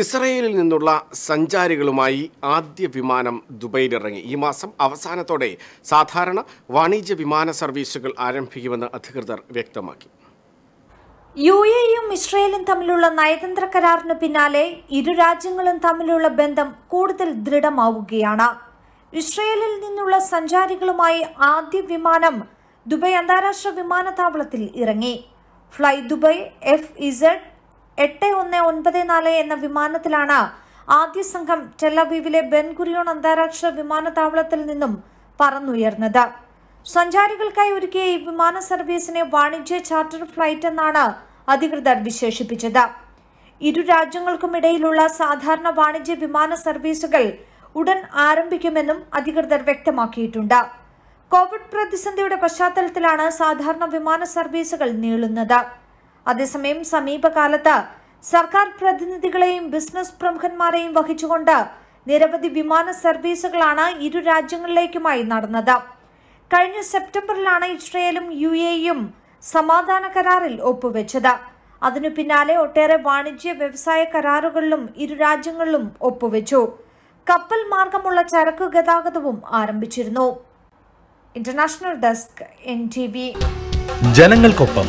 ഇസ്രയേലിൽ നിന്നുള്ള സഞ്ചാരികളുമായി ആദ്യ വിമാനം ദുബൈയിലിറങ്ങി ഈ മാസം അവസാനത്തോടെ സാധാരണ വാണിജ്യ വിമാന സർവീസുകൾ ആരംഭിക്കുമെന്ന് അധികൃതർ വ്യക്തമാക്കി യു എയും ഇസ്രയേലും തമ്മിലുള്ള നയതന്ത്ര കരാറിന് പിന്നാലെ ഇരു രാജ്യങ്ങളും തമ്മിലുള്ള ബന്ധം കൂടുതൽ ദൃഢമാവുകയാണ് ഇസ്രയേലിൽ നിന്നുള്ള സഞ്ചാരികളുമായി ആദ്യ വിമാനം ദുബൈ അന്താരാഷ്ട്ര വിമാനത്താവളത്തിൽ ഇറങ്ങി ഫ്ലൈ ദുബൈ എഫ് ഇസഡ് എട്ട് ഒന്ന് ഒൻപത് നാല് എന്ന വിമാനത്തിലാണ് ആദ്യ സംഘം ടെലബീവിലെ ബെൻഗുരിയോൺ അന്താരാഷ്ട്ര വിമാനത്താവളത്തിൽ നിന്നും പറന്നുയർന്നത് സഞ്ചാരികൾക്കായി ഒരുക്കിയ ഈ വിമാന സർവീസിനെ വാണിജ്യ ചാർട്ടർ ഫ്ലൈറ്റ് എന്നാണ് അധികൃതർ വിശേഷിപ്പിച്ചത് ഇരു രാജ്യങ്ങൾക്കുമിടയിലുള്ള സാധാരണ വാണിജ്യ വിമാന സർവീസുകൾ ഉടൻ ആരംഭിക്കുമെന്നും അധികൃതർ വ്യക്തമാക്കിയിട്ടുണ്ട് കോവിഡ് പ്രതിസന്ധിയുടെ പശ്ചാത്തലത്തിലാണ് സാധാരണ വിമാന സർവീസുകൾ നീളുന്നത് അതേസമയം സമീപകാലത്ത് സർക്കാർ പ്രതിനിധികളെയും ബിസിനസ് പ്രമുഖന്മാരെയും വഹിച്ചുകൊണ്ട് നിരവധി വിമാന സർവീസുകളാണ് ഇരു രാജ്യങ്ങളിലേക്കുമായി നടന്നത് കഴിഞ്ഞ സെപ്റ്റംബറിലാണ് ഇസ്രയേലും യു എയും സമാധാന കരാറിൽ ഒപ്പുവെച്ചത് അതിനു പിന്നാലെ ഒട്ടേറെ വാണിജ്യ വ്യവസായ കരാറുകളിലും ഇരു രാജ്യങ്ങളിലും ഒപ്പുവെച്ചു കപ്പൽ മാർഗമുള്ള ചരക്ക് ഗതാഗതവും ആരംഭിച്ചിരുന്നു ഇന്റർനാഷണൽ ഡെസ്ക് എൻ ജനങ്ങൾക്കൊപ്പം